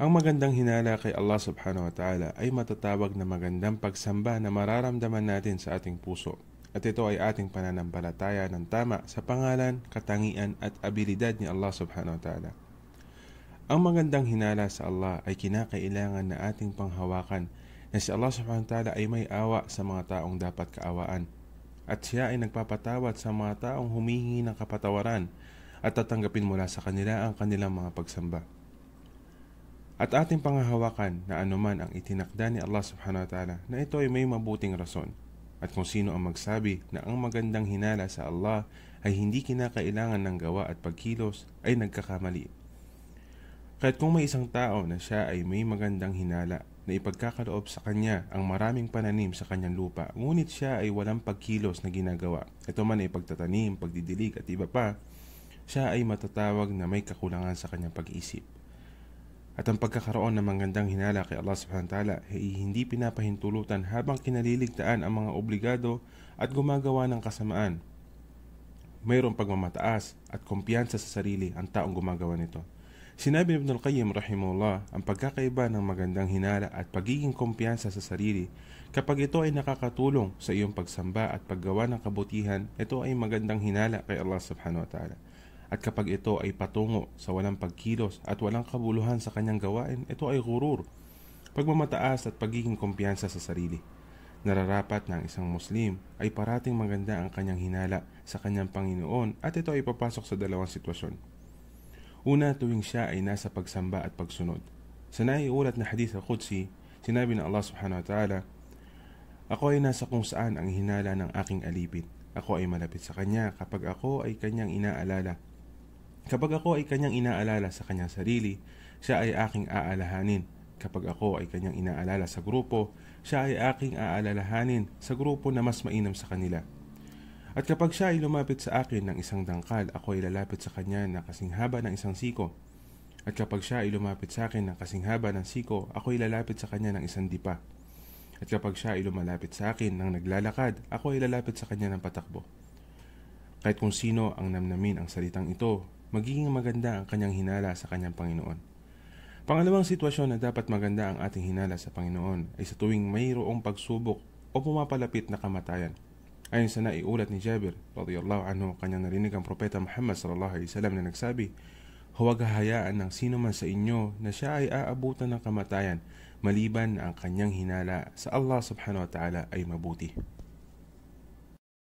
Ang magandang hinala kay Allah subhanahu wa ta'ala ay matatawag na magandang pagsamba na mararamdaman natin sa ating puso. At ito ay ating pananampalataya ng tama sa pangalan, katangian at abilidad ni Allah subhanahu wa ta'ala. Ang magandang hinala sa Allah ay kinakailangan na ating panghawakan na si Allah subhanahu wa ta'ala ay may awa sa mga taong dapat kaawaan. At siya ay nagpapatawad sa mga taong humihingi ng kapatawaran at tatanggapin mula sa kanila ang kanilang mga pagsamba. At ating pangahawakan na anuman ang itinakda ni Allah subhanahu wa ta'ala na ito ay may mabuting rason. At kung sino ang magsabi na ang magandang hinala sa Allah ay hindi kinakailangan ng gawa at pagkilos ay nagkakamali. Kahit kung may isang tao na siya ay may magandang hinala na ipagkakaloob sa kanya ang maraming pananim sa kanyang lupa, ngunit siya ay walang pagkilos na ginagawa. Ito man ay pagtatanim, pagdidilig at iba pa, siya ay matatawag na may kakulangan sa kanyang pag-isip. At ang pagkakaroon ng magandang hinala kay Allah subhanahu wa ta'ala ay hindi pinapahintulutan habang kinaliligtaan ang mga obligado at gumagawa ng kasamaan. Mayroong pagmamataas at kumpiyansa sa sarili ang taong gumagawa nito. Sinabi ni Ibn al-Qayyim rahimahullah ang pagkakaiba ng magandang hinala at pagiging kumpiyansa sa sarili kapag ito ay nakakatulong sa iyong pagsamba at paggawa ng kabutihan, ito ay magandang hinala kay Allah subhanahu wa ta'ala. At kapag ito ay patungo sa walang pagkilos at walang kabuluhan sa kanyang gawain, ito ay gurur, pagmamataas at pagiging kumpiyansa sa sarili. Nararapat ng isang Muslim ay parating maganda ang kanyang hinala sa kanyang Panginoon at ito ay papasok sa dalawang sitwasyon. Una tuwing siya ay nasa pagsamba at pagsunod. Sa naiulat na hadith al-Qudsi, sinabi ng Allah subhanahu wa ta'ala, Ako ay nasa kung saan ang hinala ng aking alipin. Ako ay malapit sa kanya kapag ako ay kanyang inaalala Kapag ako ay kanyang inaalala sa kanyang sarili, siya ay aking aalahanin. Kapag ako ay kanyang inaalala sa grupo, siya ay aking aalalahanin sa grupo na mas mainam sa kanila. At kapag siya ay lumapit sa akin ng isang dangkal, ako ay lalapit sa kanya na kasinghaba ng isang siko. At kapag siya ay lumapit sa akin ng kasinghaba ng siko, ako ay lalapit sa kanya ng isang dipa. At kapag siya ay lumalapit sa akin ng naglalakad, ako ay lalapit sa kanya ng patakbo. Kahit kung sino ang namnamin ang salitang ito, magiging maganda ang kanyang hinala sa kanyang Panginoon. Pangalawang sitwasyon na dapat maganda ang ating hinala sa Panginoon ay sa tuwing mayroong pagsubok o pumapalapit na kamatayan. Ayon sa naiulat ni Jabir, radiyallahu anhu, kanyang narinig ang propeta Muhammad sallallahu alaihi wasallam na nagsabi, Huwag hahayaan ng sino man sa inyo na siya ay aabutan ng kamatayan maliban na ang kanyang hinala sa Allah subhanahu wa ta'ala ay mabuti.